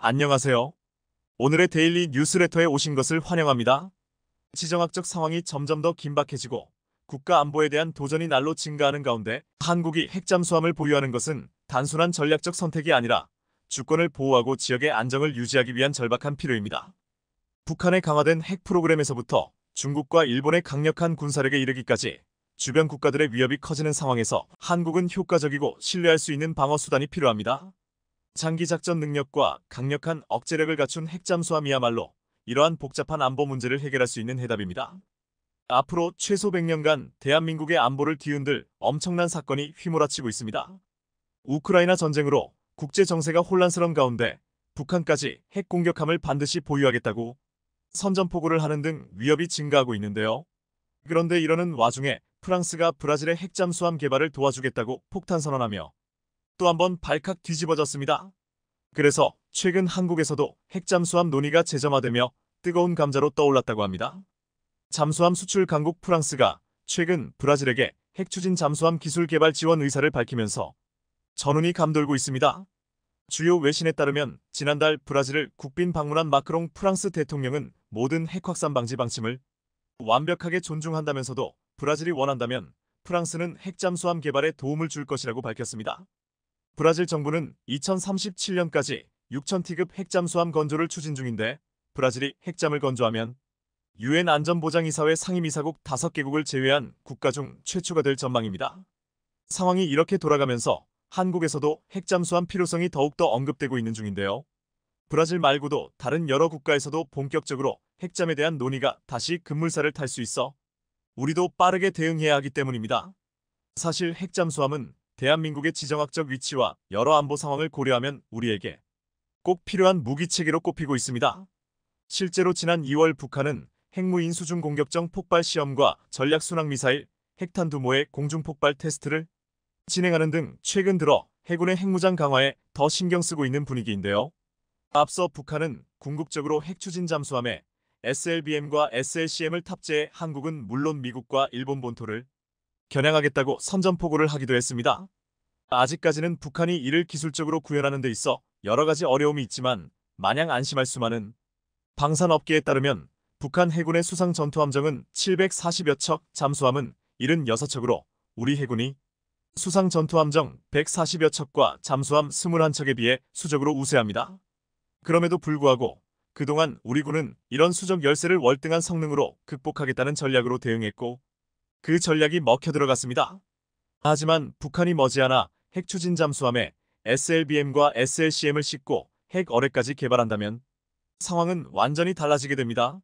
안녕하세요. 오늘의 데일리 뉴스레터에 오신 것을 환영합니다. 지정학적 상황이 점점 더 긴박해지고 국가 안보에 대한 도전이 날로 증가하는 가운데 한국이 핵잠수함을 보유하는 것은 단순한 전략적 선택이 아니라 주권을 보호하고 지역의 안정을 유지하기 위한 절박한 필요입니다. 북한의 강화된 핵 프로그램에서부터 중국과 일본의 강력한 군사력에 이르기까지 주변 국가들의 위협이 커지는 상황에서 한국은 효과적이고 신뢰할 수 있는 방어 수단이 필요합니다. 장기작전 능력과 강력한 억제력을 갖춘 핵잠수함이야말로 이러한 복잡한 안보 문제를 해결할 수 있는 해답입니다. 앞으로 최소 100년간 대한민국의 안보를 뒤흔들 엄청난 사건이 휘몰아치고 있습니다. 우크라이나 전쟁으로 국제 정세가 혼란스러운 가운데 북한까지 핵 공격함을 반드시 보유하겠다고 선전포고를 하는 등 위협이 증가하고 있는데요. 그런데 이러는 와중에 프랑스가 브라질의 핵잠수함 개발을 도와주겠다고 폭탄 선언하며 또한번 발칵 뒤집어졌습니다. 그래서 최근 한국에서도 핵잠수함 논의가 재점화되며 뜨거운 감자로 떠올랐다고 합니다. 잠수함 수출 강국 프랑스가 최근 브라질에게 핵추진 잠수함 기술 개발 지원 의사를 밝히면서 전운이 감돌고 있습니다. 주요 외신에 따르면 지난달 브라질을 국빈 방문한 마크롱 프랑스 대통령은 모든 핵 확산 방지 방침을 완벽하게 존중한다면서도 브라질이 원한다면 프랑스는 핵잠수함 개발에 도움을 줄 것이라고 밝혔습니다. 브라질 정부는 2037년까지 6,000T급 핵잠수함 건조를 추진 중인데 브라질이 핵잠을 건조하면 유엔 안전보장이사회 상임이사국 5개국을 제외한 국가 중 최초가 될 전망입니다. 상황이 이렇게 돌아가면서 한국에서도 핵잠수함 필요성이 더욱더 언급되고 있는 중인데요. 브라질 말고도 다른 여러 국가에서도 본격적으로 핵잠에 대한 논의가 다시 급물살을 탈 수 있어 우리도 빠르게 대응해야 하기 때문입니다. 사실 핵잠수함은 대한민국의 지정학적 위치와 여러 안보 상황을 고려하면 우리에게 꼭 필요한 무기체계로 꼽히고 있습니다. 실제로 지난 2월 북한은 핵무인 수중 공격정 폭발 시험과 전략 순항 미사일, 핵탄 두모의 공중 폭발 테스트를 진행하는 등 최근 들어 해군의 핵무장 강화에 더 신경 쓰고 있는 분위기인데요. 앞서 북한은 궁극적으로 핵 추진 잠수함에 SLBM과 SLCM을 탑재해 한국은 물론 미국과 일본 본토를 겨냥하겠다고 선전포고를 하기도 했습니다. 아직까지는 북한이 이를 기술적으로 구현하는 데 있어 여러 가지 어려움이 있지만 마냥 안심할 수만은 방산업계에 따르면 북한 해군의 수상 전투함정은 740여 척, 잠수함은 76척으로 우리 해군이 수상 전투함정 140여 척과 잠수함 21척에 비해 수적으로 우세합니다. 그럼에도 불구하고 그동안 우리 군은 이런 수적 열세를 월등한 성능으로 극복하겠다는 전략으로 대응했고 그 전략이 먹혀 들어갔습니다. 하지만 북한이 머지않아 핵 추진 잠수함에 SLBM과 SLCM을 싣고 핵 어뢰까지 개발한다면 상황은 완전히 달라지게 됩니다.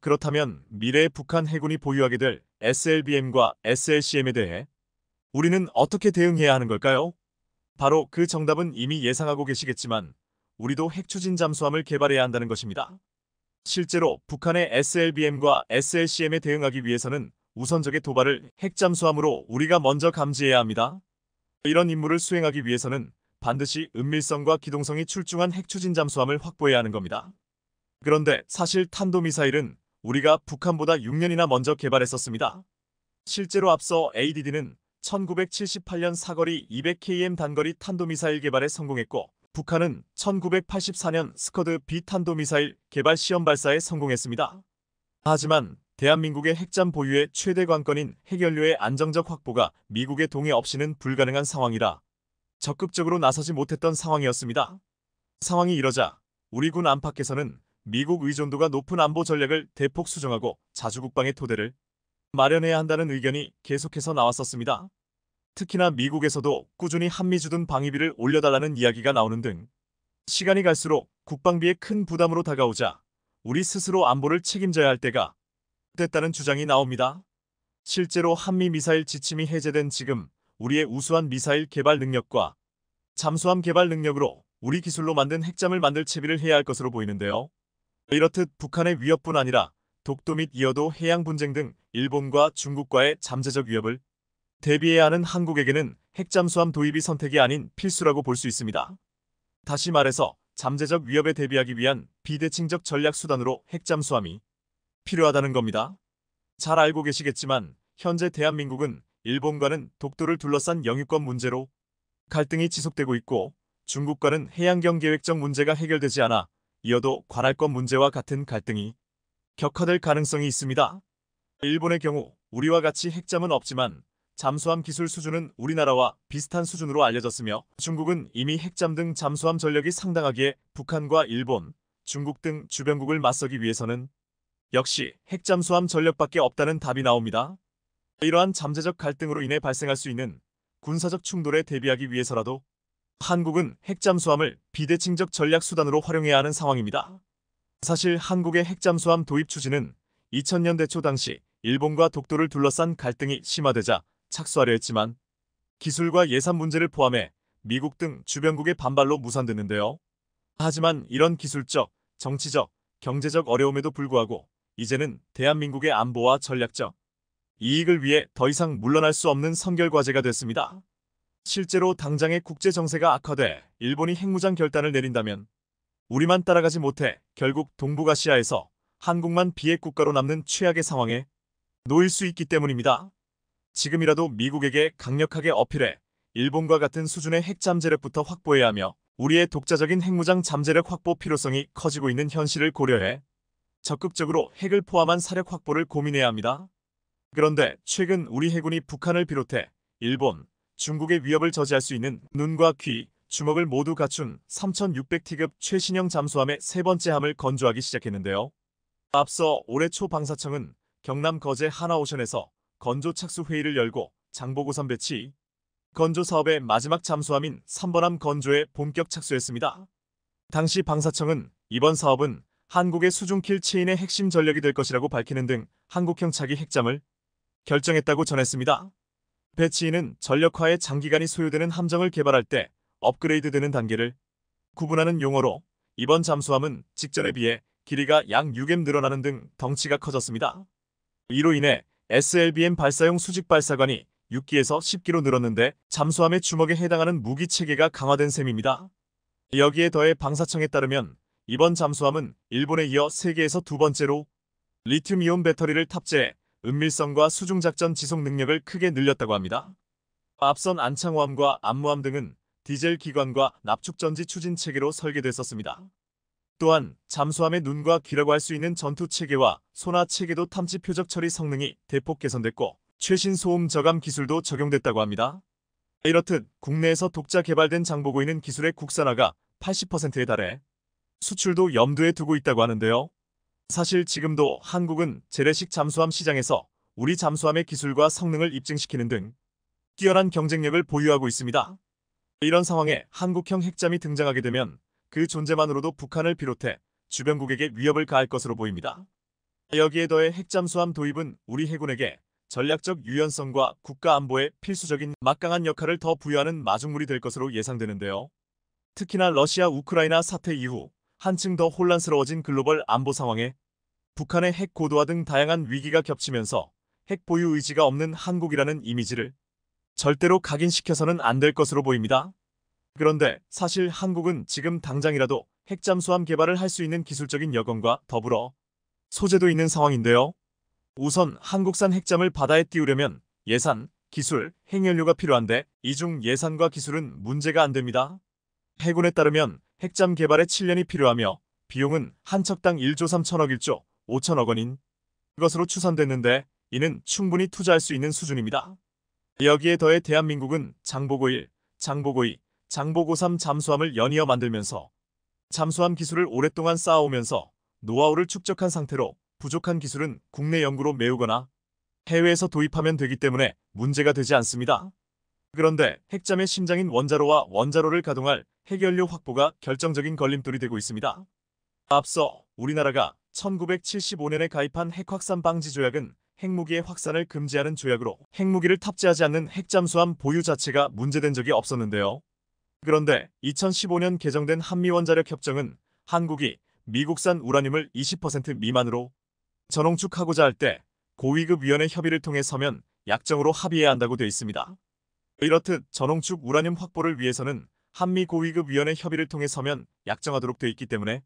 그렇다면 미래의 북한 해군이 보유하게 될 SLBM과 SLCM에 대해 우리는 어떻게 대응해야 하는 걸까요? 바로 그 정답은 이미 예상하고 계시겠지만 우리도 핵 추진 잠수함을 개발해야 한다는 것입니다. 실제로 북한의 SLBM과 SLCM에 대응하기 위해서는 우선 적의 도발을 핵잠수함으로 우리가 먼저 감지해야 합니다. 이런 임무를 수행하기 위해서는 반드시 은밀성과 기동성이 출중한 핵추진 잠수함을 확보해야 하는 겁니다. 그런데 사실 탄도미사일은 우리가 북한보다 6년이나 먼저 개발했었습니다. 실제로 앞서 ADD는 1978년 사거리 200km 단거리 탄도미사일 개발에 성공했고 북한은 1984년 스커드 B 탄도미사일 개발 시험 발사에 성공했습니다. 하지만 대한민국의 핵잠 보유의 최대 관건인 핵연료의 안정적 확보가 미국의 동의 없이는 불가능한 상황이라 적극적으로 나서지 못했던 상황이었습니다. 상황이 이러자 우리 군 안팎에서는 미국 의존도가 높은 안보 전략을 대폭 수정하고 자주국방의 토대를 마련해야 한다는 의견이 계속해서 나왔었습니다. 특히나 미국에서도 꾸준히 한미 주둔 방위비를 올려달라는 이야기가 나오는 등 시간이 갈수록 국방비에 큰 부담으로 다가오자 우리 스스로 안보를 책임져야 할 때가 됐다는 주장이 나옵니다. 실제로 한미 미사일 지침이 해제된 지금 우리의 우수한 미사일 개발 능력과 잠수함 개발 능력으로 우리 기술로 만든 핵잠을 만들 채비를 해야 할 것으로 보이는데요. 이렇듯 북한의 위협뿐 아니라 독도 및 이어도 해양 분쟁 등 일본과 중국과의 잠재적 위협을 대비해야 하는 한국에게는 핵잠수함 도입이 선택이 아닌 필수라고 볼 수 있습니다. 다시 말해서 잠재적 위협에 대비하기 위한 비대칭적 전략 수단으로 핵잠수함이 필요하다는 겁니다. 잘 알고 계시겠지만 현재 대한민국은 일본과는 독도를 둘러싼 영유권 문제로 갈등이 지속되고 있고 중국과는 해양경 계획적 문제가 해결되지 않아 이어도 관할권 문제와 같은 갈등이 격화될 가능성이 있습니다. 일본의 경우 우리와 같이 핵잠은 없지만 잠수함 기술 수준은 우리나라와 비슷한 수준으로 알려졌으며 중국은 이미 핵잠 등 잠수함 전력이 상당하기에 북한과 일본, 중국 등 주변국을 맞서기 위해서는 역시 핵잠수함 전력밖에 없다는 답이 나옵니다. 이러한 잠재적 갈등으로 인해 발생할 수 있는 군사적 충돌에 대비하기 위해서라도 한국은 핵잠수함을 비대칭적 전략 수단으로 활용해야 하는 상황입니다. 사실 한국의 핵잠수함 도입 추진은 2000년대 초 당시 일본과 독도를 둘러싼 갈등이 심화되자 착수하려 했지만 기술과 예산 문제를 포함해 미국 등 주변국의 반발로 무산됐는데요. 하지만 이런 기술적, 정치적, 경제적 어려움에도 불구하고 이제는 대한민국의 안보와 전략적 이익을 위해 더 이상 물러날 수 없는 선결과제가 됐습니다. 실제로 당장의 국제정세가 악화돼 일본이 핵무장 결단을 내린다면 우리만 따라가지 못해 결국 동북아시아에서 한국만 비핵 국가로 남는 최악의 상황에 놓일 수 있기 때문입니다. 지금이라도 미국에게 강력하게 어필해 일본과 같은 수준의 핵 잠재력부터 확보해야 하며 우리의 독자적인 핵무장 잠재력 확보 필요성이 커지고 있는 현실을 고려해 적극적으로 핵을 포함한 사력 확보를 고민해야 합니다. 그런데 최근 우리 해군이 북한을 비롯해 일본, 중국의 위협을 저지할 수 있는 눈과 귀, 주먹을 모두 갖춘 3600T급 최신형 잠수함의 세 번째 함을 건조하기 시작했는데요. 앞서 올해 초 방사청은 경남 거제 하나오션에서 건조 착수 회의를 열고 장보고선 배치, 건조 사업의 마지막 잠수함인 3번함 건조에 본격 착수했습니다. 당시 방사청은 이번 사업은 한국의 수중킬 체인의 핵심 전력이 될 것이라고 밝히는 등 한국형 차기 핵잠을 결정했다고 전했습니다. 배치인은 전력화에 장기간이 소요되는 함정을 개발할 때 업그레이드되는 단계를 구분하는 용어로 이번 잠수함은 직전에 비해 길이가 약 6m 늘어나는 등 덩치가 커졌습니다. 이로 인해 SLBM 발사용 수직 발사관이 6기에서 10기로 늘었는데 잠수함의 주먹에 해당하는 무기 체계가 강화된 셈입니다. 여기에 더해 방사청에 따르면 이번 잠수함은 일본에 이어 세계에서 두 번째로 리튬이온 배터리를 탑재해 은밀성과 수중작전 지속 능력을 크게 늘렸다고 합니다. 앞선 안창호함과 안무함 등은 디젤 기관과 납축전지 추진 체계로 설계됐었습니다. 또한 잠수함의 눈과 귀라고 할 수 있는 전투 체계와 소나 체계도 탐지 표적 처리 성능이 대폭 개선됐고 최신 소음 저감 기술도 적용됐다고 합니다. 이렇듯 국내에서 독자 개발된 장보고 있는 기술의 국산화가 80%에 달해 수출도 염두에 두고 있다고 하는데요. 사실 지금도 한국은 재래식 잠수함 시장에서 우리 잠수함의 기술과 성능을 입증시키는 등 뛰어난 경쟁력을 보유하고 있습니다. 이런 상황에 한국형 핵잠이 등장하게 되면 그 존재만으로도 북한을 비롯해 주변국에게 위협을 가할 것으로 보입니다. 여기에 더해 핵잠수함 도입은 우리 해군에게 전략적 유연성과 국가 안보에 필수적인 막강한 역할을 더 부여하는 마중물이 될 것으로 예상되는데요. 특히나 러시아 우크라이나 사태 이후 한층 더 혼란스러워진 글로벌 안보 상황에 북한의 핵 고도화 등 다양한 위기가 겹치면서 핵 보유 의지가 없는 한국이라는 이미지를 절대로 각인시켜서는 안 될 것으로 보입니다. 그런데 사실 한국은 지금 당장이라도 핵잠수함 개발을 할 수 있는 기술적인 여건과 더불어 소재도 있는 상황인데요. 우선 한국산 핵잠을 바다에 띄우려면 예산, 기술, 행연료가 필요한데 이 중 예산과 기술은 문제가 안 됩니다. 해군에 따르면 핵잠 개발에 7년이 필요하며 비용은 한 척당 1조 3천억 일조 5천억 원인 것으로 추산됐는데 이는 충분히 투자할 수 있는 수준입니다. 여기에 더해 대한민국은 장보고 1, 장보고 2, 장보고 3 잠수함을 연이어 만들면서 잠수함 기술을 오랫동안 쌓아오면서 노하우를 축적한 상태로 부족한 기술은 국내 연구로 메우거나 해외에서 도입하면 되기 때문에 문제가 되지 않습니다. 그런데 핵잠의 심장인 원자로와 원자로를 가동할 핵연료 확보가 결정적인 걸림돌이 되고 있습니다. 앞서 우리나라가 1975년에 가입한 핵확산 방지 조약은 핵무기의 확산을 금지하는 조약으로 핵무기를 탑재하지 않는 핵잠수함 보유 자체가 문제된 적이 없었는데요. 그런데 2015년 개정된 한미원자력협정은 한국이 미국산 우라늄을 20% 미만으로 전홍축하고자 할 때 고위급 위원회 협의를 통해 서면 약정으로 합의해야 한다고 돼 있습니다. 이렇듯 전홍축 우라늄 확보를 위해서는 한미 고위급 위원회 협의를 통해 서면 약정하도록 돼 있기 때문에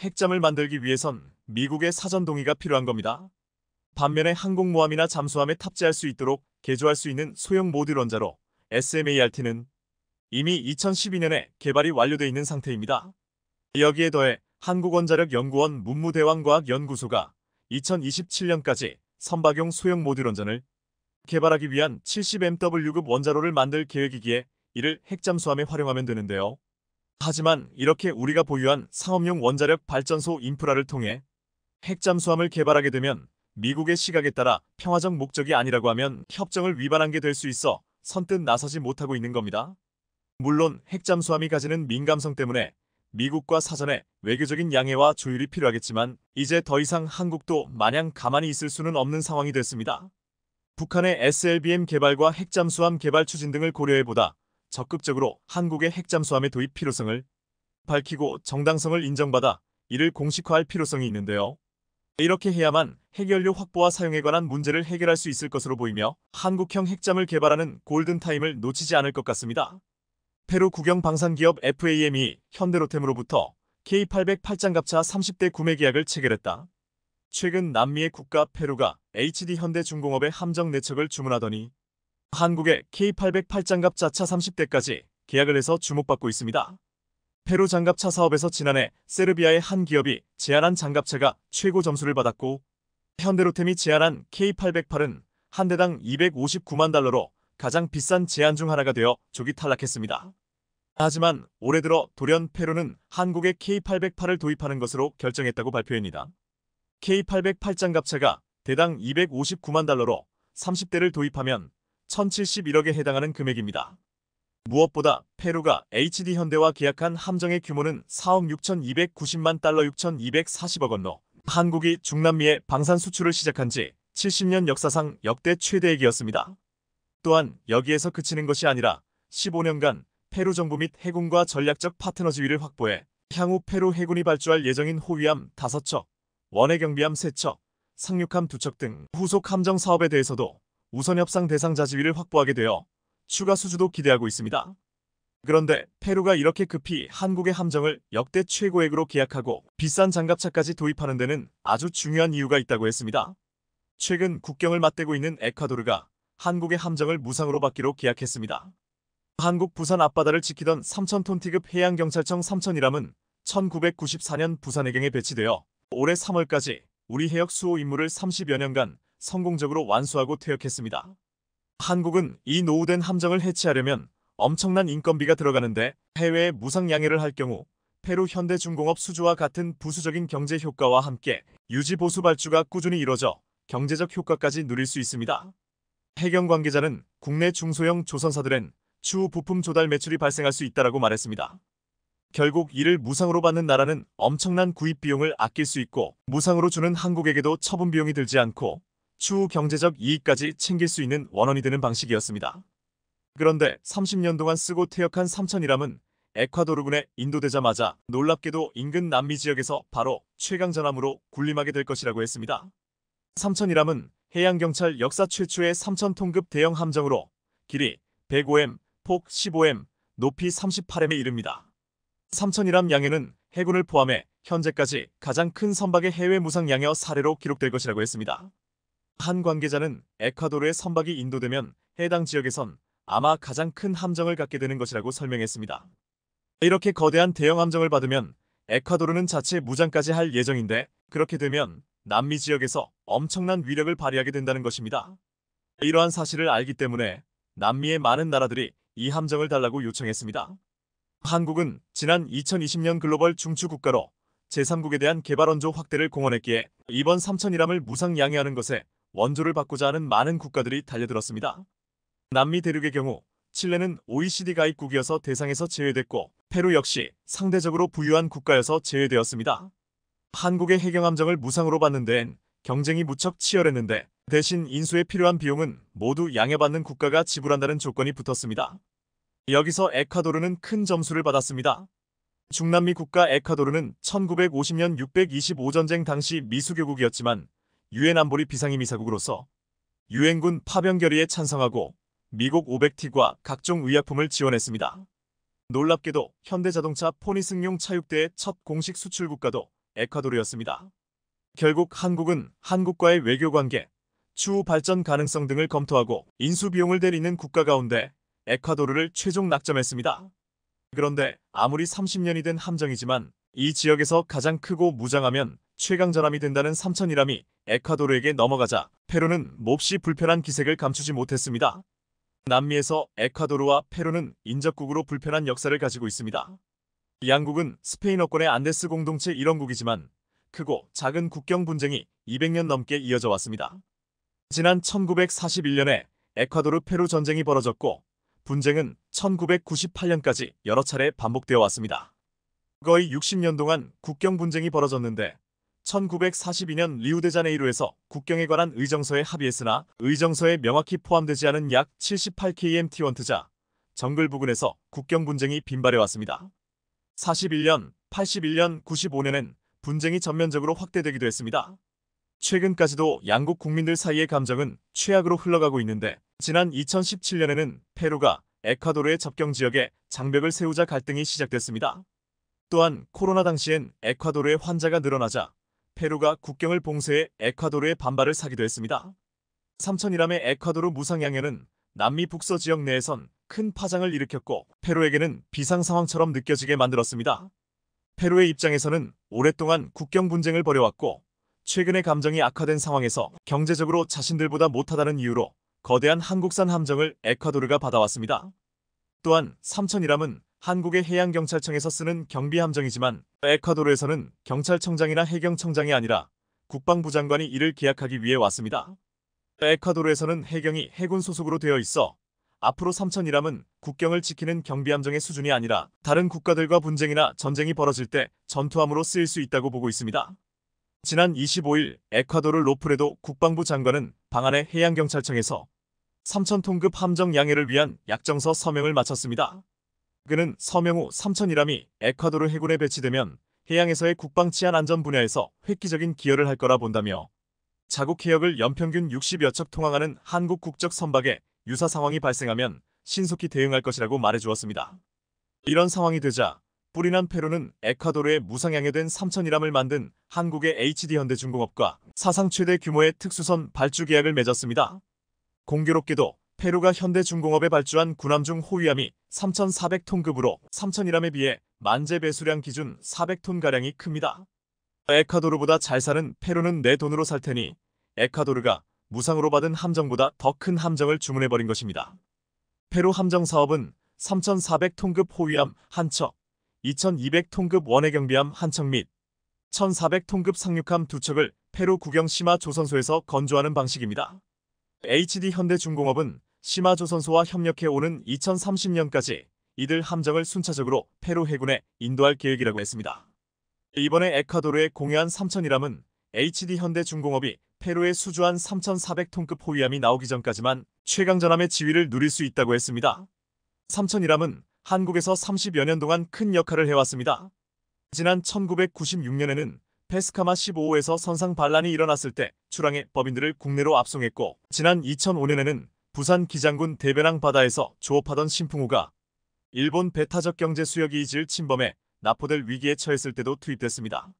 핵잠을 만들기 위해선 미국의 사전 동의가 필요한 겁니다. 반면에 항공모함이나 잠수함에 탑재할 수 있도록 개조할 수 있는 소형 모듈 원자로 SMART는 이미 2012년에 개발이 완료되어 있는 상태입니다. 여기에 더해 한국원자력연구원 문무대왕과학연구소가 2027년까지 선박용 소형 모듈 원전을 개발하기 위한 70MW급 원자로를 만들 계획이기에 이를 핵잠수함에 활용하면 되는데요. 하지만 이렇게 우리가 보유한 상업용 원자력 발전소 인프라를 통해 핵잠수함을 개발하게 되면 미국의 시각에 따라 평화적 목적이 아니라고 하면 협정을 위반한 게 될 수 있어 선뜻 나서지 못하고 있는 겁니다. 물론 핵잠수함이 가지는 민감성 때문에 미국과 사전에 외교적인 양해와 조율이 필요하겠지만 이제 더 이상 한국도 마냥 가만히 있을 수는 없는 상황이 됐습니다. 북한의 SLBM 개발과 핵잠수함 개발 추진 등을 고려해보다 적극적으로 한국의 핵잠수함의 도입 필요성을 밝히고 정당성을 인정받아 이를 공식화할 필요성이 있는데요. 이렇게 해야만 핵연료 확보와 사용에 관한 문제를 해결할 수 있을 것으로 보이며 한국형 핵잠을 개발하는 골든타임을 놓치지 않을 것 같습니다. 페루 국영 방산기업 FAM이 현대로템으로부터 K808장갑차 0 30대 구매 계약을 체결했다. 최근 남미의 국가 페루가 HD 현대중공업의 함정 내척을 주문하더니 한국의 K808 0 장갑 자차 30대까지 계약을 해서 주목받고 있습니다. 페루 장갑차 사업에서 지난해 세르비아의 한 기업이 제안한 장갑차가 최고 점수를 받았고 현대로템이 제안한 K808은 한 대당 259만 달러로 가장 비싼 제안 중 하나가 되어 조기 탈락했습니다. 하지만 올해 들어 돌연 페루는 한국의 K808을 도입하는 것으로 결정했다고 발표했습니다. K808 0 장갑차가 대당 259만 달러로 30대를 도입하면 1071억에 해당하는 금액입니다. 무엇보다 페루가 HD 현대와 계약한 함정의 규모는 4억 6,290만 달러 6,240억 원로 한국이 중남미에 방산 수출을 시작한 지 70년 역사상 역대 최대액이었습니다. 또한 여기에서 그치는 것이 아니라 15년간 페루 정부 및 해군과 전략적 파트너 지위를 확보해 향후 페루 해군이 발주할 예정인 호위함 5척, 원해경비함 세척, 상륙함 두척 등 후속 함정 사업에 대해서도 우선 협상 대상자 지위를 확보하게 되어 추가 수주도 기대하고 있습니다. 그런데 페루가 이렇게 급히 한국의 함정을 역대 최고액으로 계약하고 비싼 장갑차까지 도입하는 데는 아주 중요한 이유가 있다고 했습니다. 최근 국경을 맞대고 있는 에콰도르가 한국의 함정을 무상으로 받기로 계약했습니다. 한국 부산 앞바다를 지키던 3,000톤 T급 해양경찰청 3,000이람은 1994년 부산해경에 배치되어 올해 3월까지 우리 해역 수호 임무를 30여 년간 성공적으로 완수하고 퇴역했습니다. 한국은 이 노후된 함정을 해체하려면 엄청난 인건비가 들어가는데 해외에 무상 양해를 할 경우 페루 현대중공업 수주와 같은 부수적인 경제 효과와 함께 유지보수 발주가 꾸준히 이뤄져 경제적 효과까지 누릴 수 있습니다. 해경 관계자는 국내 중소형 조선사들엔 추후 부품 조달 매출이 발생할 수 있다라고 말했습니다. 결국 이를 무상으로 받는 나라는 엄청난 구입 비용을 아낄 수 있고 무상으로 주는 한국에게도 처분 비용이 들지 않고 추후 경제적 이익까지 챙길 수 있는 원원이 되는 방식이었습니다. 그런데 30년 동안 쓰고 퇴역한 삼천이람은 에콰도르군에 인도되자마자 놀랍게도 인근 남미 지역에서 바로 최강 전함으로 군림하게 될 것이라고 했습니다. 삼천이람은 해양경찰 역사 최초의 삼천통급 대형 함정으로 길이 105m, 폭 15m, 높이 38m에 이릅니다. 3천이람 양해는 해군을 포함해 현재까지 가장 큰 선박의 해외 무상 양여 사례로 기록될 것이라고 했습니다. 한 관계자는 에콰도르의 선박이 인도되면 해당 지역에선 아마 가장 큰 함정을 갖게 되는 것이라고 설명했습니다. 이렇게 거대한 대형 함정을 받으면 에콰도르는 자체 무장까지 할 예정인데 그렇게 되면 남미 지역에서 엄청난 위력을 발휘하게 된다는 것입니다. 이러한 사실을 알기 때문에 남미의 많은 나라들이 이 함정을 달라고 요청했습니다. 한국은 지난 2020년 글로벌 중추 국가로 제3국에 대한 개발 원조 확대를 공언했기에 이번 3천이람을 무상 양해하는 것에 원조를 받고자 하는 많은 국가들이 달려들었습니다. 남미 대륙의 경우 칠레는 OECD 가입국이어서 대상에서 제외됐고 페루 역시 상대적으로 부유한 국가여서 제외되었습니다. 한국의 해경함정을 무상으로 받는 데엔 경쟁이 무척 치열했는데 대신 인수에 필요한 비용은 모두 양해받는 국가가 지불한다는 조건이 붙었습니다. 여기서 에콰도르는 큰 점수를 받았습니다. 중남미 국가 에콰도르는 1950년 625전쟁 당시 미수교국이었지만 유엔 안보리 비상임 이사국으로서 유엔군 파병 결의에 찬성하고 미국 500T과 각종 의약품을 지원했습니다. 놀랍게도 현대자동차 포니 승용 차육대의 첫 공식 수출 국가도 에콰도르였습니다. 결국 한국은 한국과의 외교관계, 추후 발전 가능성 등을 검토하고 인수 비용을 대리는 국가 가운데 에콰도르를 최종 낙점했습니다. 그런데 아무리 30년이 된 함정이지만 이 지역에서 가장 크고 무장하면 최강전함이 된다는 삼천이람이 에콰도르에게 넘어가자 페루는 몹시 불편한 기색을 감추지 못했습니다. 남미에서 에콰도르와 페루는 인접국으로 불편한 역사를 가지고 있습니다. 양국은 스페인어권의 안데스 공동체 일원국이지만 크고 작은 국경 분쟁이 200년 넘게 이어져 왔습니다. 지난 1941년에 에콰도르 페루 전쟁이 벌어졌고 분쟁은 1998년까지 여러 차례 반복되어 왔습니다. 거의 60년 동안 국경 분쟁이 벌어졌는데 1942년 리우데자네이루에서 국경에 관한 의정서에 합의했으나 의정서에 명확히 포함되지 않은 약 78kmt 원트자 정글 부근에서 국경 분쟁이 빈발해 왔습니다. 41년, 81년, 95년엔 분쟁이 전면적으로 확대되기도 했습니다. 최근까지도 양국 국민들 사이의 감정은 최악으로 흘러가고 있는데 지난 2017년에는 페루가 에콰도르의 접경 지역에 장벽을 세우자 갈등이 시작됐습니다. 또한 코로나 당시엔 에콰도르의 환자가 늘어나자 페루가 국경을 봉쇄해 에콰도르의 반발을 사기도 했습니다. 3 0 0 0이람의 에콰도르 무상양해는 남미 북서 지역 내에선 큰 파장을 일으켰고 페루에게는 비상상황처럼 느껴지게 만들었습니다. 페루의 입장에서는 오랫동안 국경 분쟁을 벌여왔고 최근의 감정이 악화된 상황에서 경제적으로 자신들보다 못하다는 이유로 거대한 한국산 함정을 에콰도르가 받아왔습니다. 또한 삼천이람은 한국의 해양경찰청에서 쓰는 경비함정이지만 에콰도르에서는 경찰청장이나 해경청장이 아니라 국방부 장관이 이를 계약하기 위해 왔습니다. 에콰도르에서는 해경이 해군 소속으로 되어 있어 앞으로 삼천이람은 국경을 지키는 경비함정의 수준이 아니라 다른 국가들과 분쟁이나 전쟁이 벌어질 때 전투함으로 쓰일 수 있다고 보고 있습니다. 지난 25일 에콰도르 로프레도 국방부 장관은 방안의 해양경찰청에서 3천통급 함정 양해를 위한 약정서 서명을 마쳤습니다. 그는 서명 후 3천이람이 에콰도르 해군에 배치되면 해양에서의 국방 치안 안전 분야에서 획기적인 기여를 할 거라 본다며 자국 해역을 연평균 60여 척 통항하는 한국 국적 선박에 유사 상황이 발생하면 신속히 대응할 것이라고 말해주었습니다. 이런 상황이 되자 뿌리 난 페루는 에콰도르에 무상양해된 3천이람을 만든 한국의 HD 현대중공업과 사상 최대 규모의 특수선 발주 계약을 맺었습니다. 공교롭게도 페루가 현대중공업에 발주한 군함중 호위함이 3,400톤급으로 3,000이람에 비해 만재 배수량 기준 400톤가량이 큽니다. 에콰도르보다 잘 사는 페루는 내 돈으로 살 테니 에콰도르가 무상으로 받은 함정보다 더 큰 함정을 주문해버린 것입니다. 페루 함정 사업은 3,400톤급 호위함 한 척, 2,200톤급 원해경비함 한 척 및 1,400톤급 상륙함 두 척을 페루 구경 시마 조선소에서 건조하는 방식입니다. HD 현대중공업은 심화조선소와 협력해오는 2030년까지 이들 함정을 순차적으로 페루 해군에 인도할 계획이라고 했습니다. 이번에 에콰도르의 공유한 3 0 0 0이람은 HD 현대중공업이 페루에 수주한 3,400톤급 호위함이 나오기 전까지만 최강전함의 지위를 누릴 수 있다고 했습니다. 3 0 0 0이람은 한국에서 30여 년 동안 큰 역할을 해왔습니다. 지난 1996년에는 페스카마 15호에서 선상 반란이 일어났을 때 출항해 법인들을 국내로 압송했고 지난 2005년에는 부산 기장군 대변항 바다에서 조업하던 신풍우가 일본 배타적 경제 수역 이익을 침범해 나포될 위기에 처했을 때도 투입됐습니다.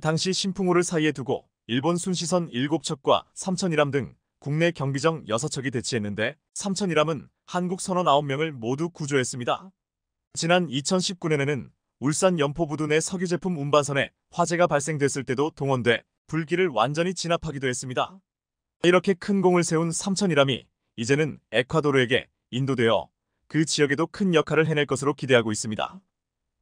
당시 신풍우를 사이에 두고 일본 순시선 7척과 3천이람 등 국내 경비정 6척이 대치했는데 3천이람은 한국 선원 9명을 모두 구조했습니다. 지난 2019년에는 울산 연포부두 내 석유제품 운반선에 화재가 발생됐을 때도 동원돼 불길을 완전히 진압하기도 했습니다. 이렇게 큰 공을 세운 삼천이람이 이제는 에콰도르에게 인도되어 그 지역에도 큰 역할을 해낼 것으로 기대하고 있습니다.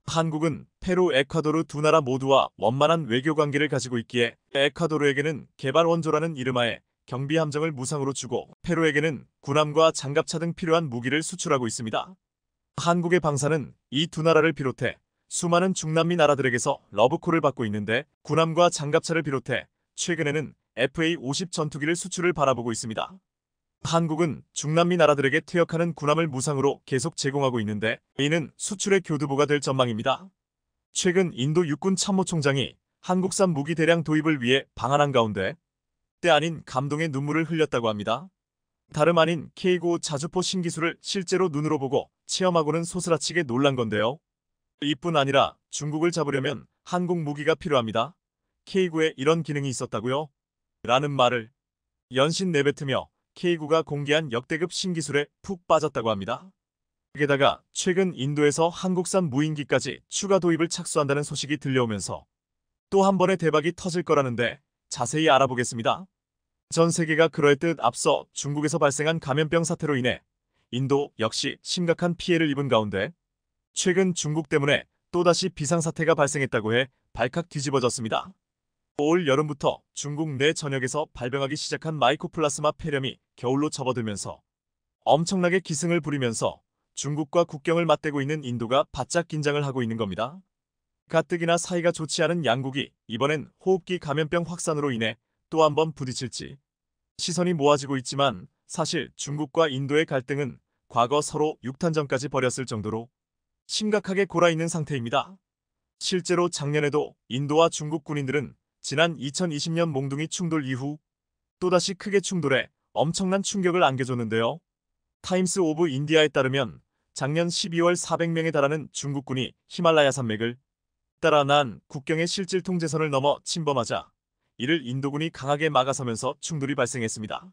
한국은 페루, 에콰도르 두 나라 모두와 원만한 외교 관계를 가지고 있기에 에콰도르에게는 개발 원조라는 이름하에 경비 함정을 무상으로 주고 페루에게는 군함과 장갑차 등 필요한 무기를 수출하고 있습니다. 한국의 방사는 이 두 나라를 비롯해 수많은 중남미 나라들에게서 러브콜을 받고 있는데 군함과 장갑차를 비롯해 최근에는 FA-50 전투기를 수출을 바라보고 있습니다. 한국은 중남미 나라들에게 퇴역하는 군함을 무상으로 계속 제공하고 있는데 이는 수출의 교두보가 될 전망입니다. 최근 인도 육군 참모총장이 한국산 무기 대량 도입을 위해 방한한 가운데 때 아닌 감동의 눈물을 흘렸다고 합니다. 다름 아닌 K9 자주포 신기술을 실제로 눈으로 보고 체험하고는 소스라치게 놀란 건데요. 이뿐 아니라 중국을 잡으려면 한국 무기가 필요합니다. k 9에 이런 기능이 있었다고요? 라는 말을 연신 내뱉으며 k 9가 공개한 역대급 신기술에 푹 빠졌다고 합니다. 게다가 최근 인도에서 한국산 무인기까지 추가 도입을 착수한다는 소식이 들려오면서 또 한 번의 대박이 터질 거라는데 자세히 알아보겠습니다. 전 세계가 그럴듯 앞서 중국에서 발생한 감염병 사태로 인해 인도 역시 심각한 피해를 입은 가운데 최근 중국 때문에 또다시 비상사태가 발생했다고 해 발칵 뒤집어졌습니다. 올 여름부터 중국 내 전역에서 발병하기 시작한 마이코플라스마 폐렴이 겨울로 접어들면서 엄청나게 기승을 부리면서 중국과 국경을 맞대고 있는 인도가 바짝 긴장을 하고 있는 겁니다. 가뜩이나 사이가 좋지 않은 양국이 이번엔 호흡기 감염병 확산으로 인해 또 한 번 부딪힐지 시선이 모아지고 있지만 사실 중국과 인도의 갈등은 과거 서로 6탄전까지 벌였을 정도로 심각하게 골아있는 상태입니다. 실제로 작년에도 인도와 중국 군인들은 지난 2020년 몽둥이 충돌 이후 또다시 크게 충돌해 엄청난 충격을 안겨줬는데요. 타임스 오브 인디아에 따르면 작년 12월 400명에 달하는 중국군이 히말라야 산맥을 따라 난 국경의 실질 통제선을 넘어 침범하자 이를 인도군이 강하게 막아서면서 충돌이 발생했습니다.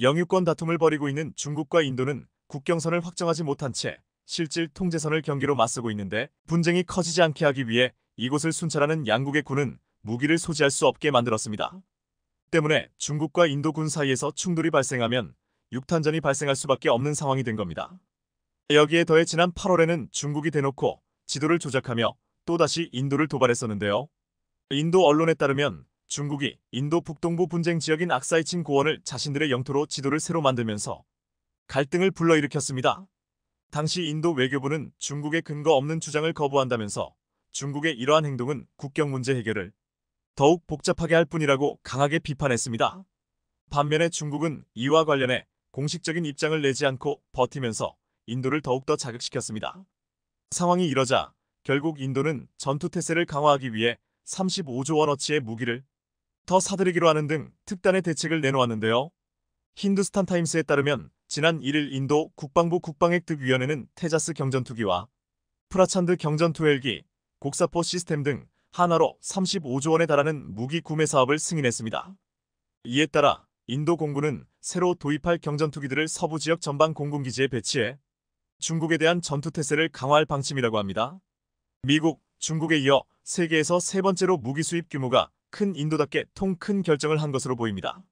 영유권 다툼을 벌이고 있는 중국과 인도는 국경선을 확정하지 못한 채 실질 통제선을 경계로 맞서고 있는데 분쟁이 커지지 않게 하기 위해 이곳을 순찰하는 양국의 군은 무기를 소지할 수 없게 만들었습니다. 때문에 중국과 인도군 사이에서 충돌이 발생하면 육탄전이 발생할 수밖에 없는 상황이 된 겁니다. 여기에 더해 지난 8월에는 중국이 대놓고 지도를 조작하며 또다시 인도를 도발했었는데요. 인도 언론에 따르면 중국이 인도 북동부 분쟁 지역인 악사이친 고원을 자신들의 영토로 지도를 새로 만들면서 갈등을 불러일으켰습니다. 당시 인도 외교부는 중국의 근거 없는 주장을 거부한다면서 중국의 이러한 행동은 국경 문제 해결을 더욱 복잡하게 할 뿐이라고 강하게 비판했습니다. 아. 반면에 중국은 이와 관련해 공식적인 입장을 내지 않고 버티면서 인도를 더욱더 자극시켰습니다. 아. 상황이 이러자 결국 인도는 전투 태세를 강화하기 위해 35조 원어치의 무기를 더 사들이기로 하는 등 특단의 대책을 내놓았는데요. 힌두스탄 타임스에 따르면 지난 1일 인도 국방부 국방액득위원회는 테자스 경전투기와 프라찬드 경전투 헬기, 곡사포 시스템 등 하나로 35조 원에 달하는 무기 구매 사업을 승인했습니다. 이에 따라 인도 공군은 새로 도입할 경전투기들을 서부 지역 전방 공군기지에 배치해 중국에 대한 전투태세를 강화할 방침이라고 합니다. 미국, 중국에 이어 세계에서 세 번째로 무기 수입 규모가 큰 인도답게 통 큰 결정을 한 것으로 보입니다.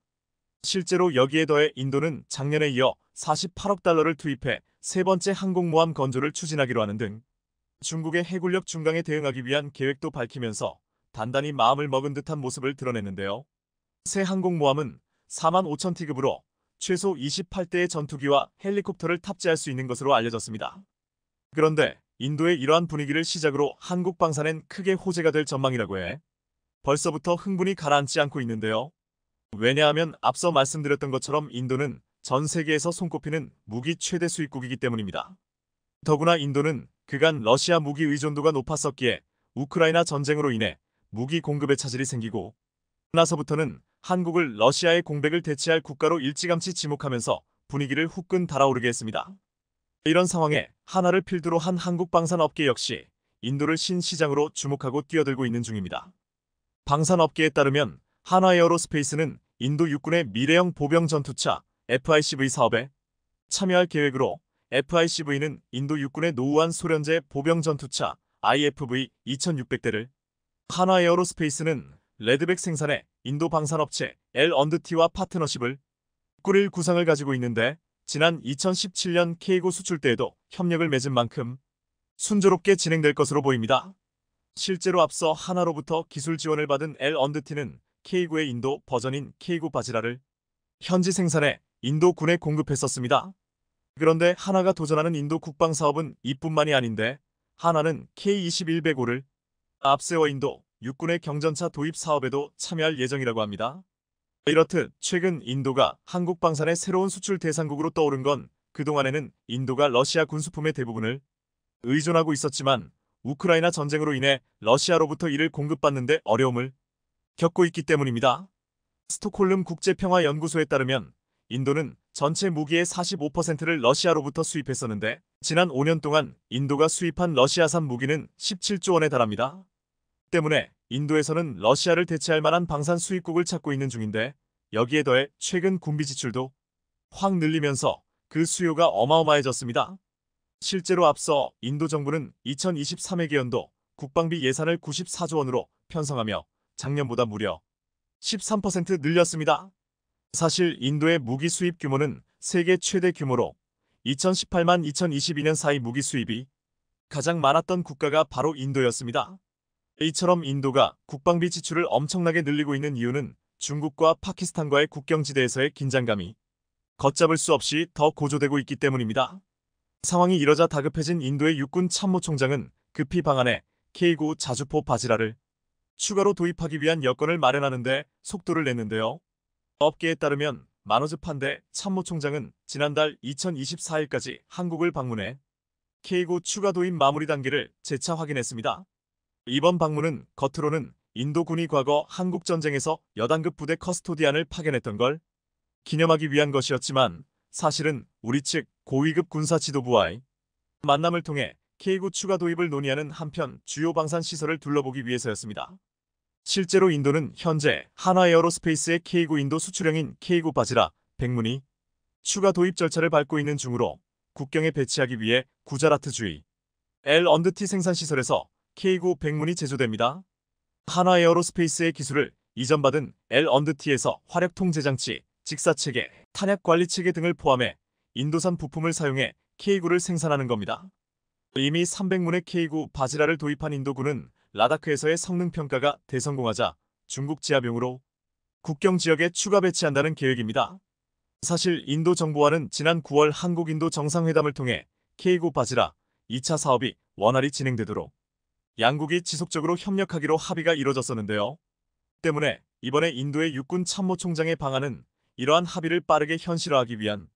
실제로 여기에 더해 인도는 작년에 이어 48억 달러를 투입해 세 번째 항공모함 건조를 추진하기로 하는 등 중국의 해군력 중강에 대응하기 위한 계획도 밝히면서 단단히 마음을 먹은 듯한 모습을 드러냈는데요. 새 항공모함은 4만 5천 티급으로 최소 28대의 전투기와 헬리콥터를 탑재할 수 있는 것으로 알려졌습니다. 그런데 인도의 이러한 분위기를 시작으로 한국 방산엔 크게 호재가 될 전망이라고 해 벌써부터 흥분이 가라앉지 않고 있는데요. 왜냐하면 앞서 말씀드렸던 것처럼 인도는 전 세계에서 손꼽히는 무기 최대 수입국이기 때문입니다. 더구나 인도는 그간 러시아 무기 의존도가 높았었기에 우크라이나 전쟁으로 인해 무기 공급의 차질이 생기고 나서부터는 한국을 러시아의 공백을 대체할 국가로 일찌감치 지목하면서 분위기를 후끈 달아오르게 했습니다. 이런 상황에 하나를 필두로 한 한국 방산업계 역시 인도를 신시장으로 주목하고 뛰어들고 있는 중입니다. 방산업계에 따르면 하나 에어로스페이스는 인도 육군의 미래형 보병 전투차 FICV 사업에 참여할 계획으로 FICV는 인도 육군의 노후한 소련제 보병 전투차 IFV 2600대를 하나 에어로스페이스는 레드백 생산에 인도 방산업체 l 언드티와 파트너십을 꾸릴 구상을 가지고 있는데 지난 2017년 k 고 수출 때에도 협력을 맺은 만큼 순조롭게 진행될 것으로 보입니다. 실제로 앞서 하나로부터 기술 지원을 받은 l 언드티는 K9의 인도 버전인 K9 바지라를 현지 생산해 인도군에 공급했었습니다. 그런데 하나가 도전하는 인도 국방 사업은 이뿐만이 아닌데 하나는 k 2 1 0 5를 앞세워 인도 육군의 경전차 도입 사업에도 참여할 예정이라고 합니다. 이렇듯 최근 인도가 한국 방산의 새로운 수출 대상국으로 떠오른 건 그동안에는 인도가 러시아 군수품의 대부분을 의존하고 있었지만 우크라이나 전쟁으로 인해 러시아로부터 이를 공급받는데 어려움을 겪고 있기 때문입니다. 스톡홀름 국제평화연구소에 따르면 인도는 전체 무기의 45%를 러시아로부터 수입했었는데 지난 5년 동안 인도가 수입한 러시아산 무기는 17조 원에 달합니다. 때문에 인도에서는 러시아를 대체할 만한 방산 수입국을 찾고 있는 중인데 여기에 더해 최근 군비 지출도 확 늘리면서 그 수요가 어마어마해졌습니다. 실제로 앞서 인도 정부는 2023회계연도 국방비 예산을 94조 원으로 편성하며 작년보다 무려 13% 늘렸습니다. 사실 인도의 무기 수입 규모는 세계 최대 규모로 2018만 2022년 사이 무기 수입이 가장 많았던 국가가 바로 인도였습니다. 이처럼 인도가 국방비 지출을 엄청나게 늘리고 있는 이유는 중국과 파키스탄과의 국경지대에서의 긴장감이 걷잡을 수 없이 더 고조되고 있기 때문입니다. 상황이 이러자 다급해진 인도의 육군 참모총장은 급히 방안에 K9 자주포 바지라를 추가로 도입하기 위한 여건을 마련하는데 속도를 냈는데요. 업계에 따르면 마노즈 판대 참모총장은 지난달 2024일까지 한국을 방문해 K9 추가 도입 마무리 단계를 재차 확인했습니다. 이번 방문은 겉으로는 인도군이 과거 한국전쟁에서 여단급 부대 커스토디안을 파견했던 걸 기념하기 위한 것이었지만 사실은 우리 측 고위급 군사 지도부와의 만남을 통해 K9 추가 도입을 논의하는 한편 주요 방산 시설을 둘러보기 위해서였습니다. 실제로 인도는 현재 하나에어로스페이스의 K9 인도 수출형인 K9 바지라 백문이 추가 도입 절차를 밟고 있는 중으로 국경에 배치하기 위해 구자라트 주의 L 언드티 생산 시설에서 K9 백문이 제조됩니다. 하나에어로스페이스의 기술을 이전받은 L 언드티에서 화력통 제장치, 직사체계, 탄약관리체계 등을 포함해 인도산 부품을 사용해 K9를 생산하는 겁니다. 이미 300문의 K9 바지라를 도입한 인도군은 라다크에서의 성능 평가가 대성공하자 중국 지하병으로 국경 지역에 추가 배치한다는 계획입니다. 사실 인도 정부와는 지난 9월 한국인도 정상회담을 통해 K9 바지라 2차 사업이 원활히 진행되도록 양국이 지속적으로 협력하기로 합의가 이뤄졌었는데요. 때문에 이번에 인도의 육군 참모총장의 방안은 이러한 합의를 빠르게 현실화하기 위한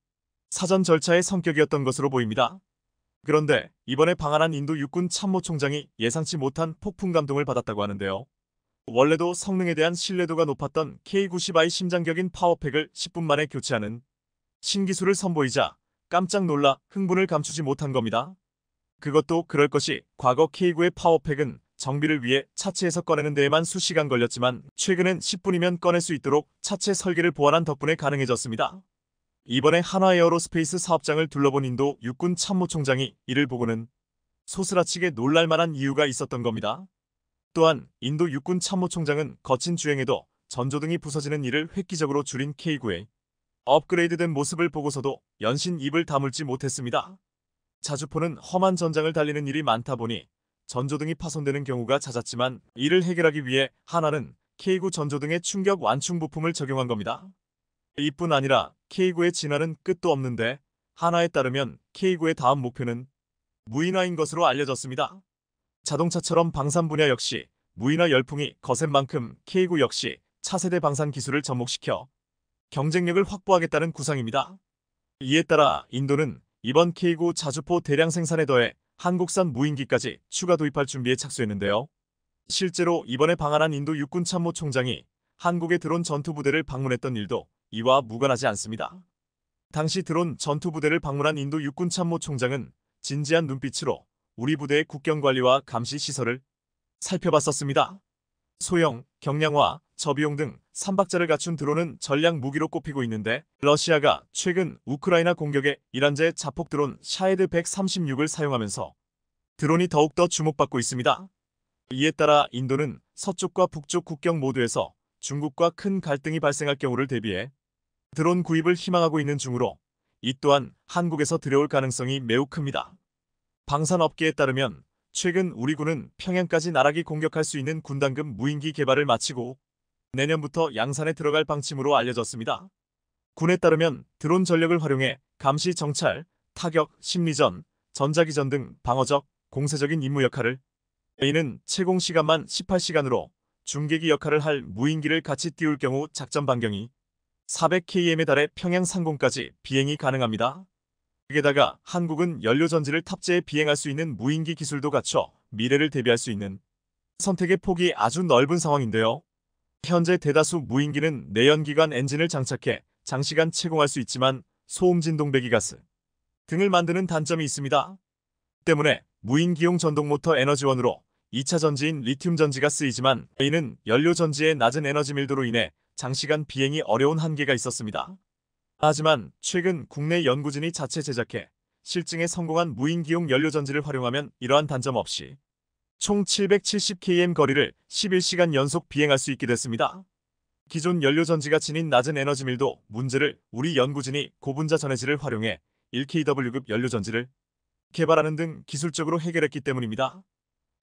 사전 절차의 성격이었던 것으로 보입니다. 그런데 이번에 방한한 인도 육군 참모총장이 예상치 못한 폭풍 감동을 받았다고 하는데요. 원래도 성능에 대한 신뢰도가 높았던 K90i 심장격인 파워팩을 10분 만에 교체하는 신기술을 선보이자 깜짝 놀라 흥분을 감추지 못한 겁니다. 그것도 그럴 것이 과거 K9의 파워팩은 정비를 위해 차체에서 꺼내는 데에만 수시간 걸렸지만 최근엔 10분이면 꺼낼 수 있도록 차체 설계를 보완한 덕분에 가능해졌습니다. 이번에 하나에어로스페이스 사업장을 둘러본 인도 육군 참모총장이 이를 보고는 소스라치게 놀랄만한 이유가 있었던 겁니다. 또한 인도 육군 참모총장은 거친 주행에도 전조등이 부서지는 일을 획기적으로 줄인 k 9에 업그레이드된 모습을 보고서도 연신 입을 다물지 못했습니다. 자주포는 험한 전장을 달리는 일이 많다 보니 전조등이 파손되는 경우가 잦았지만 이를 해결하기 위해 하나는 K9 전조등의 충격 완충 부품을 적용한 겁니다. 이뿐 아니라 k 9의 진화는 끝도 없는데 하나에 따르면 k 9의 다음 목표는 무인화인 것으로 알려졌습니다. 자동차처럼 방산 분야 역시 무인화 열풍이 거센 만큼 k 9 역시 차세대 방산 기술을 접목시켜 경쟁력을 확보하겠다는 구상입니다. 이에 따라 인도는 이번 k 9 자주포 대량 생산에 더해 한국산 무인기까지 추가 도입할 준비에 착수했는데요. 실제로 이번에 방한한 인도 육군 참모 총장이 한국의 드론 전투부대를 방문했던 일도 이와 무관하지 않습니다. 당시 드론 전투부대를 방문한 인도 육군 참모총장은 진지한 눈빛으로 우리 부대의 국경관리와 감시 시설을 살펴봤었습니다. 소형, 경량화, 저비용 등 3박자를 갖춘 드론은 전략 무기로 꼽히고 있는데 러시아가 최근 우크라이나 공격에 이란제 자폭 드론 샤헤드 136을 사용하면서 드론이 더욱더 주목받고 있습니다. 이에 따라 인도는 서쪽과 북쪽 국경 모두에서 중국과 큰 갈등이 발생할 경우를 대비해 드론 구입을 희망하고 있는 중으로 이 또한 한국에서 들여올 가능성이 매우 큽니다. 방산업계에 따르면 최근 우리 군은 평양까지 나락이 공격할 수 있는 군당급 무인기 개발을 마치고 내년부터 양산에 들어갈 방침으로 알려졌습니다. 군에 따르면 드론 전력을 활용해 감시 정찰, 타격, 심리전, 전자기전 등 방어적, 공세적인 임무 역할을 A는 채공 시간만 18시간으로 중계기 역할을 할 무인기를 같이 띄울 경우 작전 반경이 400km에 달해 평양 상공까지 비행이 가능합니다. 게다가 한국은 연료전지를 탑재해 비행할 수 있는 무인기 기술도 갖춰 미래를 대비할 수 있는 선택의 폭이 아주 넓은 상황인데요. 현재 대다수 무인기는 내연기관 엔진을 장착해 장시간 채공할 수 있지만 소음 진동배기 가스 등을 만드는 단점이 있습니다. 때문에 무인기용 전동모터 에너지원으로 2차 전지인 리튬 전지가 쓰이지만 A는 연료 전지의 낮은 에너지 밀도로 인해 장시간 비행이 어려운 한계가 있었습니다. 하지만 최근 국내 연구진이 자체 제작해 실증에 성공한 무인기용 연료전지를 활용하면 이러한 단점 없이 총 770km 거리를 11시간 연속 비행할 수 있게 됐습니다. 기존 연료전지가 지닌 낮은 에너지밀도 문제를 우리 연구진이 고분자 전해지를 활용해 1kW급 연료전지를 개발하는 등 기술적으로 해결했기 때문입니다.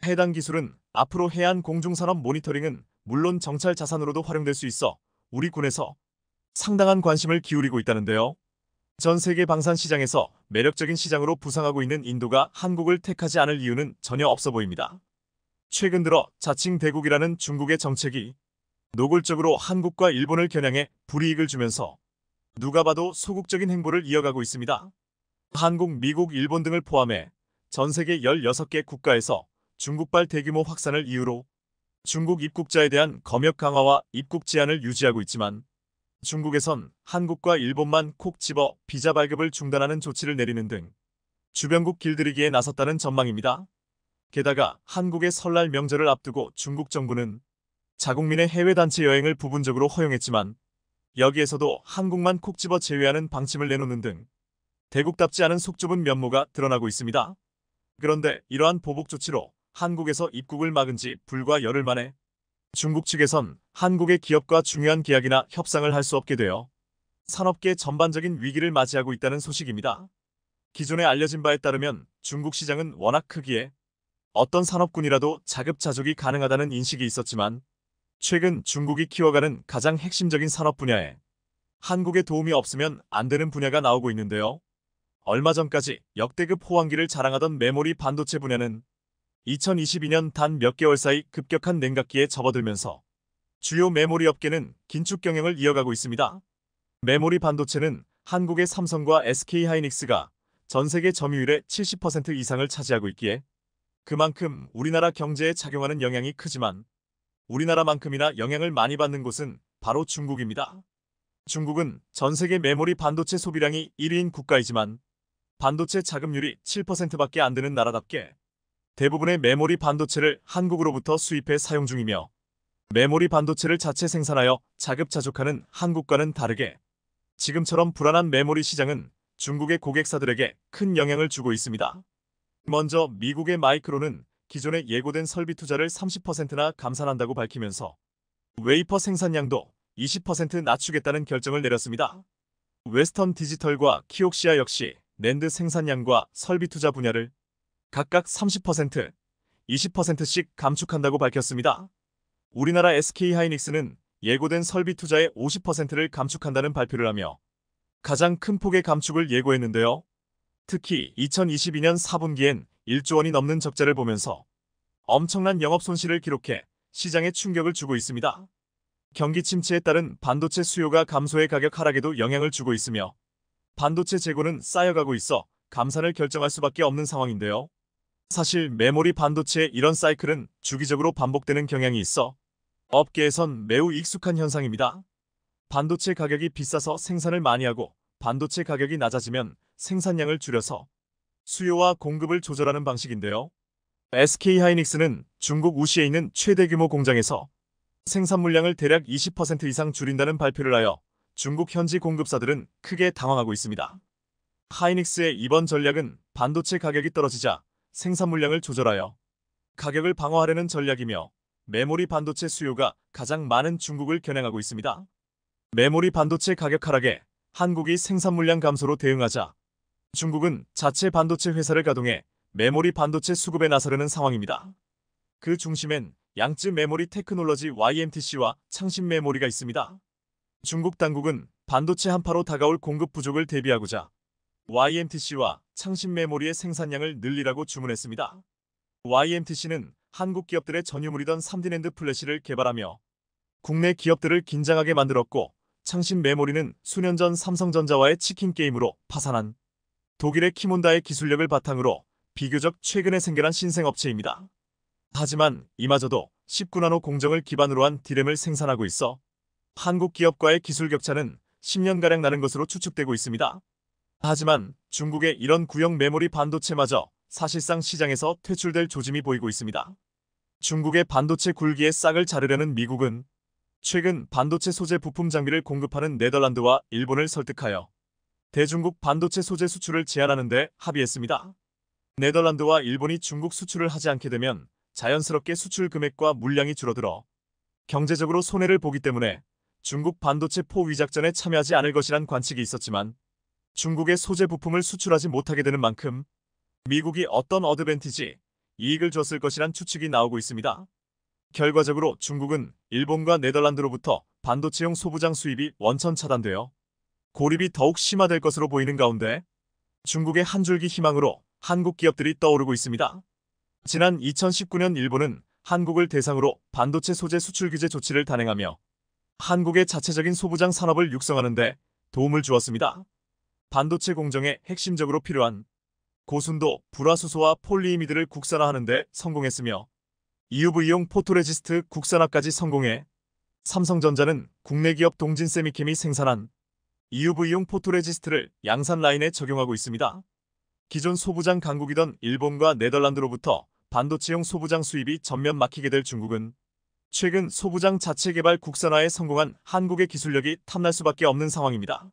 해당 기술은 앞으로 해안 공중산업 모니터링은 물론 정찰 자산으로도 활용될 수 있어 우리 군에서 상당한 관심을 기울이고 있다는데요. 전 세계 방산 시장에서 매력적인 시장으로 부상하고 있는 인도가 한국을 택하지 않을 이유는 전혀 없어 보입니다. 최근 들어 자칭 대국이라는 중국의 정책이 노골적으로 한국과 일본을 겨냥해 불이익을 주면서 누가 봐도 소극적인 행보를 이어가고 있습니다. 한국, 미국, 일본 등을 포함해 전 세계 16개 국가에서 중국발 대규모 확산을 이유로 중국 입국자에 대한 검역 강화와 입국 제한을 유지하고 있지만 중국에선 한국과 일본만 콕 집어 비자 발급을 중단하는 조치를 내리는 등 주변국 길들이기에 나섰다는 전망입니다. 게다가 한국의 설날 명절을 앞두고 중국 정부는 자국민의 해외 단체 여행을 부분적으로 허용했지만 여기에서도 한국만 콕 집어 제외하는 방침을 내놓는 등 대국답지 않은 속 좁은 면모가 드러나고 있습니다. 그런데 이러한 보복 조치로 한국에서 입국을 막은 지 불과 열흘 만에 중국 측에선 한국의 기업과 중요한 계약이나 협상을 할 수 없게 되어 산업계 전반적인 위기를 맞이하고 있다는 소식입니다. 기존에 알려진 바에 따르면 중국 시장은 워낙 크기에 어떤 산업군이라도 자급자족이 가능하다는 인식이 있었지만 최근 중국이 키워가는 가장 핵심적인 산업 분야에 한국의 도움이 없으면 안 되는 분야가 나오고 있는데요. 얼마 전까지 역대급 호황기를 자랑하던 메모리 반도체 분야는 2022년 단 몇 개월 사이 급격한 냉각기에 접어들면서 주요 메모리 업계는 긴축 경영을 이어가고 있습니다. 메모리 반도체는 한국의 삼성과 SK하이닉스가 전 세계 점유율의 70% 이상을 차지하고 있기에 그만큼 우리나라 경제에 작용하는 영향이 크지만 우리나라만큼이나 영향을 많이 받는 곳은 바로 중국입니다. 중국은 전 세계 메모리 반도체 소비량이 1위인 국가이지만 반도체 자금률이 7%밖에 안 되는 나라답게 대부분의 메모리 반도체를 한국으로부터 수입해 사용 중이며 메모리 반도체를 자체 생산하여 자급자족하는 한국과는 다르게 지금처럼 불안한 메모리 시장은 중국의 고객사들에게 큰 영향을 주고 있습니다. 먼저 미국의 마이크론은 기존에 예고된 설비 투자를 30%나 감산한다고 밝히면서 웨이퍼 생산량도 20% 낮추겠다는 결정을 내렸습니다. 웨스턴 디지털과 키옥시아 역시 낸드 생산량과 설비 투자 분야를 각각 30%, 20%씩 감축한다고 밝혔습니다. 우리나라 SK하이닉스는 예고된 설비 투자의 50%를 감축한다는 발표를 하며 가장 큰 폭의 감축을 예고했는데요. 특히 2022년 4분기엔 1조 원이 넘는 적자를 보면서 엄청난 영업 손실을 기록해 시장에 충격을 주고 있습니다. 경기 침체에 따른 반도체 수요가 감소해 가격 하락에도 영향을 주고 있으며 반도체 재고는 쌓여가고 있어 감산을 결정할 수밖에 없는 상황인데요. 사실 메모리 반도체의 이런 사이클은 주기적으로 반복되는 경향이 있어 업계에선 매우 익숙한 현상입니다. 반도체 가격이 비싸서 생산을 많이 하고 반도체 가격이 낮아지면 생산량을 줄여서 수요와 공급을 조절하는 방식인데요. SK하이닉스는 중국 우시에 있는 최대 규모 공장에서 생산 물량을 대략 20% 이상 줄인다는 발표를 하여 중국 현지 공급사들은 크게 당황하고 있습니다. 하이닉스의 이번 전략은 반도체 가격이 떨어지자 생산 물량을 조절하여 가격을 방어하려는 전략이며 메모리 반도체 수요가 가장 많은 중국을 겨냥하고 있습니다. 메모리 반도체 가격 하락에 한국이 생산 물량 감소로 대응하자 중국은 자체 반도체 회사를 가동해 메모리 반도체 수급에 나서려는 상황입니다. 그 중심엔 양쯔 메모리 테크놀로지 YMTC와 창신 메모리가 있습니다. 중국 당국은 반도체 한파로 다가올 공급 부족을 대비하고자 YMTC와 창신 메모리의 생산량을 늘리라고 주문했습니다. YMTC는 한국 기업들의 전유물이던 3D랜드 플래시를 개발하며 국내 기업들을 긴장하게 만들었고 창신 메모리는 수년 전 삼성전자와의 치킨 게임으로 파산한 독일의 키몬다의 기술력을 바탕으로 비교적 최근에 생겨난 신생업체입니다. 하지만 이마저도 19나노 공정을 기반으로 한 디램을 생산하고 있어 한국 기업과의 기술 격차는 10년가량 나는 것으로 추측되고 있습니다. 하지만 중국의 이런 구형 메모리 반도체마저 사실상 시장에서 퇴출될 조짐이 보이고 있습니다. 중국의 반도체 굴기에 싹을 자르려는 미국은 최근 반도체 소재 부품 장비를 공급하는 네덜란드와 일본을 설득하여 대중국 반도체 소재 수출을 제한하는 데 합의했습니다. 네덜란드와 일본이 중국 수출을 하지 않게 되면 자연스럽게 수출 금액과 물량이 줄어들어 경제적으로 손해를 보기 때문에 중국 반도체 포 위작전에 참여하지 않을 것이란 관측이 있었지만 중국의 소재 부품을 수출하지 못하게 되는 만큼 미국이 어떤 어드밴티지, 이익을 줬을 것이란 추측이 나오고 있습니다. 결과적으로 중국은 일본과 네덜란드로부터 반도체용 소부장 수입이 원천 차단되어 고립이 더욱 심화될 것으로 보이는 가운데 중국의 한 줄기 희망으로 한국 기업들이 떠오르고 있습니다. 지난 2019년 일본은 한국을 대상으로 반도체 소재 수출 규제 조치를 단행하며 한국의 자체적인 소부장 산업을 육성하는 데 도움을 주었습니다. 반도체 공정에 핵심적으로 필요한 고순도 불화수소와 폴리이미드를 국산화하는 데 성공했으며 EUV용 포토레지스트 국산화까지 성공해 삼성전자는 국내 기업 동진세미캠이 생산한 EUV용 포토레지스트를 양산 라인에 적용하고 있습니다. 기존 소부장 강국이던 일본과 네덜란드로부터 반도체용 소부장 수입이 전면 막히게 될 중국은 최근 소부장 자체 개발 국산화에 성공한 한국의 기술력이 탐날 수밖에 없는 상황입니다.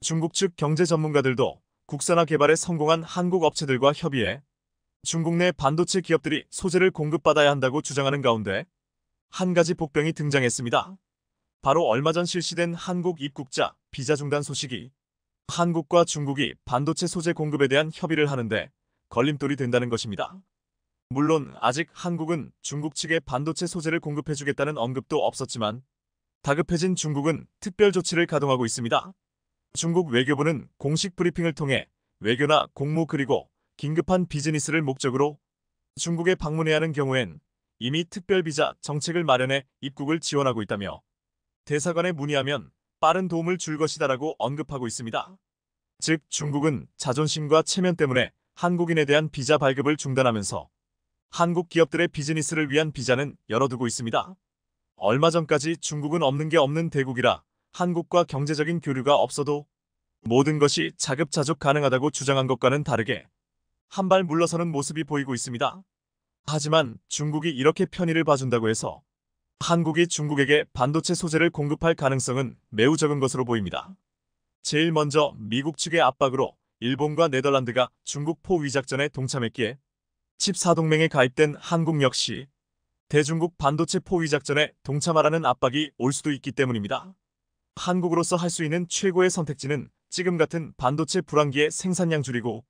중국 측 경제 전문가들도 국산화 개발에 성공한 한국 업체들과 협의해 중국 내 반도체 기업들이 소재를 공급받아야 한다고 주장하는 가운데 한 가지 복병이 등장했습니다. 바로 얼마 전 실시된 한국 입국자 비자 중단 소식이 한국과 중국이 반도체 소재 공급에 대한 협의를 하는데 걸림돌이 된다는 것입니다. 물론 아직 한국은 중국 측에 반도체 소재를 공급해주겠다는 언급도 없었지만 다급해진 중국은 특별 조치를 가동하고 있습니다. 중국 외교부는 공식 브리핑을 통해 외교나 공무 그리고 긴급한 비즈니스를 목적으로 중국에 방문해야 하는 경우엔 이미 특별 비자 정책을 마련해 입국을 지원하고 있다며 대사관에 문의하면 빠른 도움을 줄 것이다라고 언급하고 있습니다. 즉 중국은 자존심과 체면 때문에 한국인에 대한 비자 발급을 중단하면서 한국 기업들의 비즈니스를 위한 비자는 열어두고 있습니다. 얼마 전까지 중국은 없는 게 없는 대국이라 한국과 경제적인 교류가 없어도 모든 것이 자급자족 가능하다고 주장한 것과는 다르게 한 발 물러서는 모습이 보이고 있습니다. 하지만 중국이 이렇게 편의를 봐준다고 해서 한국이 중국에게 반도체 소재를 공급할 가능성은 매우 적은 것으로 보입니다. 제일 먼저 미국 측의 압박으로 일본과 네덜란드가 중국 포위작전에 동참했기에 1 4동맹에 가입된 한국 역시 대중국 반도체 포위작전에 동참하라는 압박이 올 수도 있기 때문입니다. 한국으로서 할 수 있는 최고의 선택지는 지금 같은 반도체 불황기의 생산량 줄이고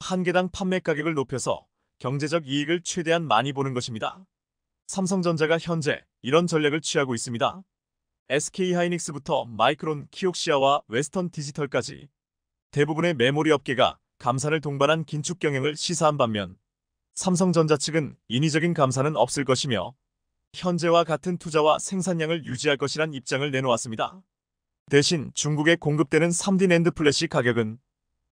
한 개당 판매 가격을 높여서 경제적 이익을 최대한 많이 보는 것입니다. 삼성전자가 현재 이런 전략을 취하고 있습니다. SK하이닉스부터 마이크론, 키옥시아와 웨스턴 디지털까지 대부분의 메모리 업계가 감산을 동반한 긴축 경영을 시사한 반면 삼성전자 측은 인위적인 감산은 없을 것이며 현재와 같은 투자와 생산량을 유지할 것이란 입장을 내놓았습니다. 대신 중국에 공급되는 3D 낸드 플래시 가격은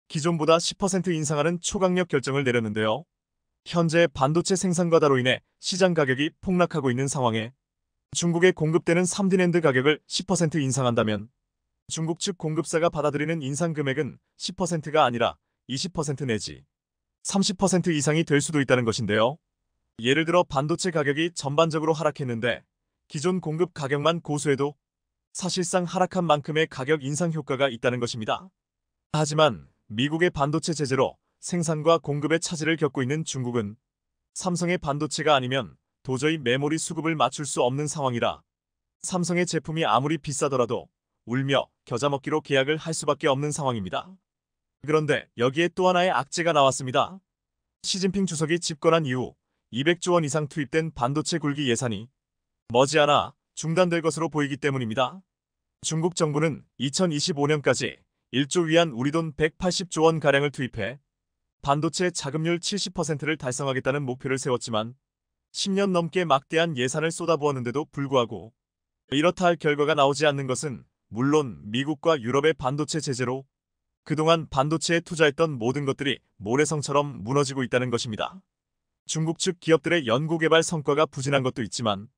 기존보다 10% 인상하는 초강력 결정을 내렸는데요. 현재 반도체 생산 과다로 인해 시장 가격이 폭락하고 있는 상황에 중국에 공급되는 3D 낸드 가격을 10% 인상한다면 중국 측 공급사가 받아들이는 인상 금액은 10%가 아니라 20% 내지 30% 이상이 될 수도 있다는 것인데요. 예를 들어 반도체 가격이 전반적으로 하락했는데 기존 공급 가격만 고수해도 사실상 하락한 만큼의 가격 인상 효과가 있다는 것입니다. 하지만 미국의 반도체 제재로 생산과 공급의 차질을 겪고 있는 중국은 삼성의 반도체가 아니면 도저히 메모리 수급을 맞출 수 없는 상황이라 삼성의 제품이 아무리 비싸더라도 울며 겨자 먹기로 계약을 할 수밖에 없는 상황입니다. 그런데 여기에 또 하나의 악재가 나왔습니다. 시진핑 주석이 집권한 이후 200조 원 이상 투입된 반도체 굴기 예산이 머지않아 중단될 것으로 보이기 때문입니다. 중국 정부는 2025년까지 1조 위안 우리 돈 180조 원가량을 투입해 반도체 자금률 70%를 달성하겠다는 목표를 세웠지만 10년 넘게 막대한 예산을 쏟아부었는데도 불구하고 이렇다 할 결과가 나오지 않는 것은 물론 미국과 유럽의 반도체 제재로 그동안 반도체에 투자했던 모든 것들이 모래성처럼 무너지고 있다는 것입니다. 중국 측 기업들의 연구개발 성과가 부진한 것도 있지만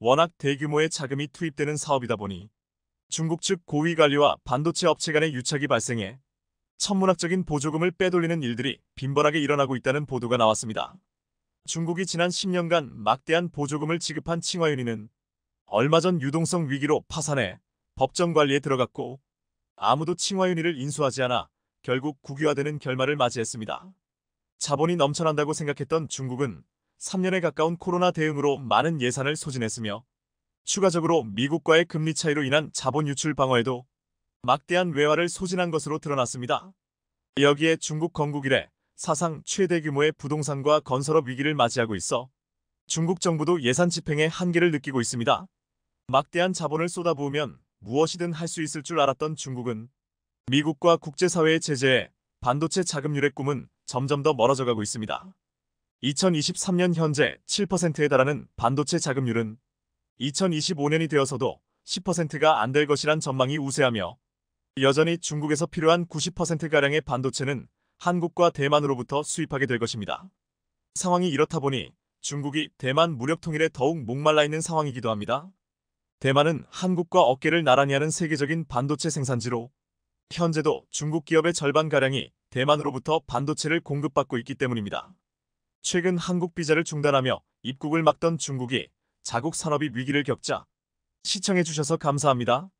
워낙 대규모의 자금이 투입되는 사업이다 보니 중국 측 고위 관리와 반도체 업체 간의 유착이 발생해 천문학적인 보조금을 빼돌리는 일들이 빈번하게 일어나고 있다는 보도가 나왔습니다. 중국이 지난 10년간 막대한 보조금을 지급한 칭화윤이는 얼마 전 유동성 위기로 파산해 법정 관리에 들어갔고 아무도 칭화윤이를 인수하지 않아 결국 국유화되는 결말을 맞이했습니다. 자본이 넘쳐난다고 생각했던 중국은 3년에 가까운 코로나 대응으로 많은 예산을 소진했으며 추가적으로 미국과의 금리 차이로 인한 자본 유출 방어에도 막대한 외화를 소진한 것으로 드러났습니다. 여기에 중국 건국 이래 사상 최대 규모의 부동산과 건설업 위기를 맞이하고 있어 중국 정부도 예산 집행의 한계를 느끼고 있습니다. 막대한 자본을 쏟아부으면 무엇이든 할 수 있을 줄 알았던 중국은 미국과 국제사회의 제재에 반도체 자금률의 꿈은 점점 더 멀어져가고 있습니다. 2023년 현재 7%에 달하는 반도체 자금률은 2025년이 되어서도 10%가 안 될 것이란 전망이 우세하며 여전히 중국에서 필요한 90%가량의 반도체는 한국과 대만으로부터 수입하게 될 것입니다. 상황이 이렇다 보니 중국이 대만 무력 통일에 더욱 목말라 있는 상황이기도 합니다. 대만은 한국과 어깨를 나란히 하는 세계적인 반도체 생산지로 현재도 중국 기업의 절반가량이 대만으로부터 반도체를 공급받고 있기 때문입니다. 최근 한국 비자를 중단하며 입국을 막던 중국이 자국 산업이 위기를 겪자 시청해주셔서 감사합니다.